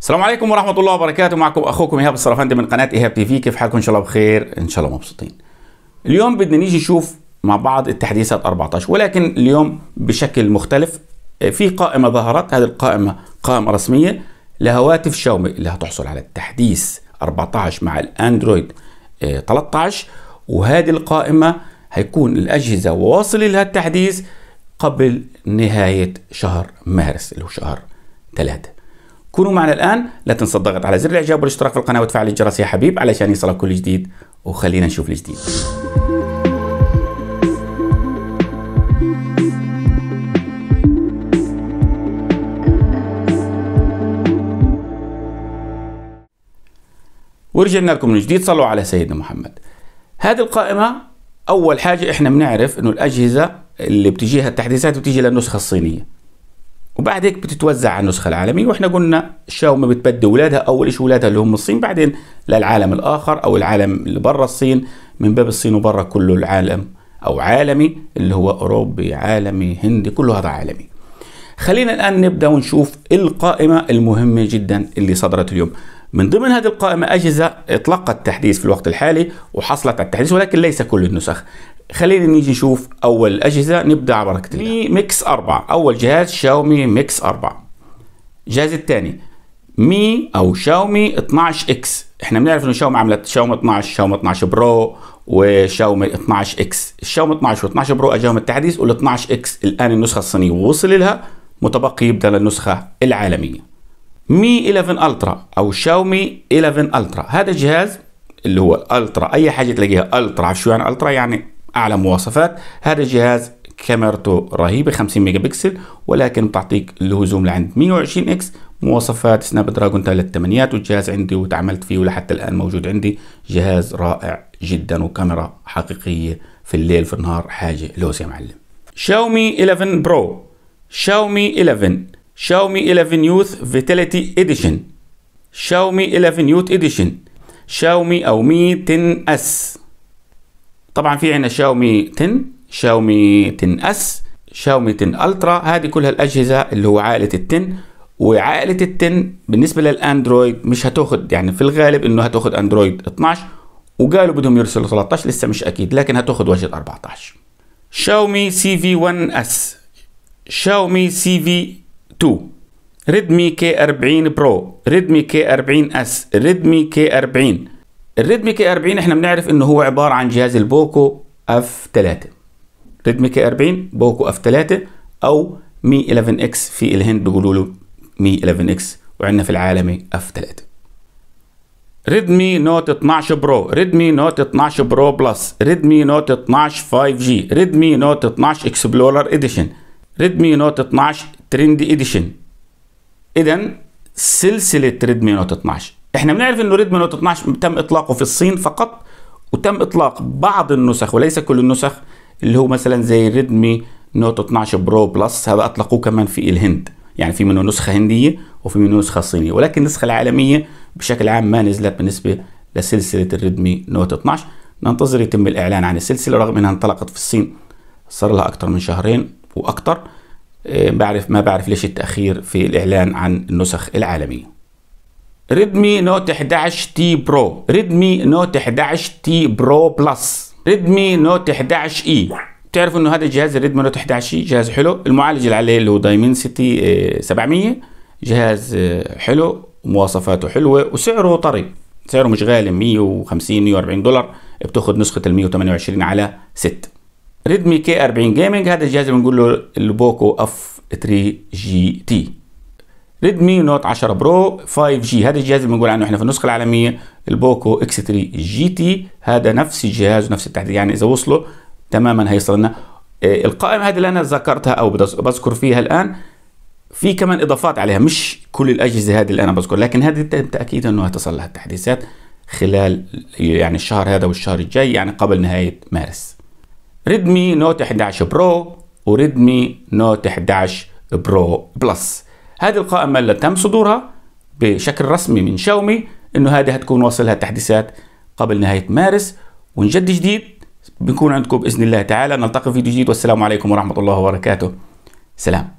السلام عليكم ورحمه الله وبركاته معكم اخوكم ايهاب السرفندي من قناه ايهاب تي في كيف حالكم ان شاء الله بخير ان شاء الله مبسوطين اليوم بدنا نيجي نشوف مع بعض التحديثات 14 ولكن اليوم بشكل مختلف في قائمه ظهرت هذه القائمه قائمه رسميه لهواتف شاومي اللي هتحصل على التحديث 14 مع الاندرويد 13 آه، وهذه القائمه هيكون الاجهزه واصل لها التحديث قبل نهايه شهر مارس اللي هو شهر 3 كونوا معنا الآن لا تنسى الضغط على زر الإعجاب والاشتراك في القناة وتفعل الجرس يا حبيب علشان يصلك كل جديد وخلينا نشوف الجديد ورجعنا لكم من جديد صلوا على سيدنا محمد هذه القائمة أول حاجة إحنا بنعرف إنه الأجهزة اللي بتجيها التحديثات بتجي للنسخة الصينية وبعد هيك بتتوزع على النسخه العالميه واحنا قلنا شاومي بتبدي اولادها اول شيء اولادها اللي هم الصين بعدين للعالم الاخر او العالم اللي برا الصين من باب الصين وبرا كله العالم او عالمي اللي هو اوروبي عالمي هندي كله هذا عالمي خلينا الان نبدا ونشوف القائمه المهمه جدا اللي صدرت اليوم من ضمن هذه القائمة أجهزة اطلقت تحديث في الوقت الحالي وحصلت على التحديث ولكن ليس كل النسخ خلينا نيجي نشوف اول اجهزه نبدا على بركه الله ميكس 4 اول جهاز شاومي ميكس 4 الجهاز الثاني مي او شاومي 12 اكس احنا بنعرف انه شاومي عملت شاومي 12 شاومي 12 برو وشاومي 12 اكس الشاومي 12 و12 برو اجاهم التحديث وال 12 اكس الان النسخه الصينيه وصل لها متبقي يبدا للنسخه العالميه مي 11 الترا او شاومي 11 الترا هذا الجهاز اللي هو الترا اي حاجه تلاقيها الترا شو يعني الترا يعني اعلى مواصفات هذا الجهاز كاميرته رهيبه 50 ميجا بكسل ولكن بتعطيك الهزوم لعند 120 اكس مواصفات سناب دراجون 3 8 والجهاز عندي وتعاملت فيه ولحتى الان موجود عندي جهاز رائع جدا وكاميرا حقيقيه في الليل في النهار حاجه لوس يا معلم شاومي 11 برو شاومي 11 شاومي 11 يوث فيتاليتي اديشن شاومي 11 يوث اديشن شاومي او مي 10 اس طبعا في عندنا شاومي 10 شاومي 10 اس شاومي 10 الترا هذه كلها الاجهزه اللي هو عائله التن وعائله التن بالنسبه للاندرويد مش هتاخد يعني في الغالب انه هتاخد اندرويد 12 وقالوا بدهم يرسلوا 13 لسه مش اكيد لكن هتاخد واجهه 14 شاومي سي في 1 اس شاومي سي في 2 ريدمي كي 40 برو ريدمي كي 40 اس ريدمي كي 40 الريدمي كي 40 احنا بنعرف انه هو عباره عن جهاز البوكو اف 3 ريدمي كي 40 بوكو اف 3 او مي 11 اكس في الهند بيقولوا له مي 11 اكس وعندنا في العالمي اف 3 ريدمي نوت 12 برو ريدمي نوت 12 برو بلس ريدمي نوت 12 5G ريدمي نوت 12 اكسبلورر اديشن ريدمي نوت 12 ترندي اديشن اذا سلسله ريدمي نوت 12 احنا بنعرف انه ريدمي نوت 12 تم اطلاقه في الصين فقط وتم اطلاق بعض النسخ وليس كل النسخ اللي هو مثلا زي ريدمي نوت 12 برو بلس هذا اطلقوه كمان في الهند يعني في منه نسخه هنديه وفي منه نسخه صينيه ولكن النسخه العالميه بشكل عام ما نزلت بالنسبه لسلسله الريدمي نوت 12 ننتظر يتم الاعلان عن السلسله رغم انها انطلقت في الصين صار لها اكثر من شهرين واكثر آه، بعرف ما بعرف ليش التاخير في الاعلان عن النسخ العالميه ريدمي نوت 11 تي برو ريدمي نوت 11 تي برو بلس ريدمي نوت 11 اي بتعرفوا انه هذا الجهاز الريدمي نوت 11 اي جهاز حلو المعالج اللي عليه اللي هو دايمنسيتي 700 جهاز آه، حلو مواصفاته حلوه وسعره طري سعره مش غالي 150 140 دولار بتاخذ نسخه ال 128 على 6 ريدمي كي 40 جيمنج هذا الجهاز بنقول له البوكو اف 3 جي تي ريدمي نوت 10 برو 5G هذا الجهاز اللي بنقول عنه احنا في النسخه العالميه البوكو اكس 3 جي تي هذا نفس الجهاز ونفس التحديث يعني اذا وصلوا تماما هيصل لنا إيه، القائمه هذه اللي انا ذكرتها او بذكر فيها الان في كمان اضافات عليها مش كل الاجهزه هذه اللي انا بذكر لكن هذه بالتاكيد انه هتصل لها التحديثات خلال يعني الشهر هذا والشهر الجاي يعني قبل نهايه مارس ريدمي نوت 11 برو وريدمي نوت 11 برو بلس هذه القائمة اللي تم صدورها بشكل رسمي من شاومي انه هذه هتكون واصلها التحديثات قبل نهاية مارس ونجد جديد بنكون عندكم بإذن الله تعالى نلتقي في فيديو جديد والسلام عليكم ورحمة الله وبركاته سلام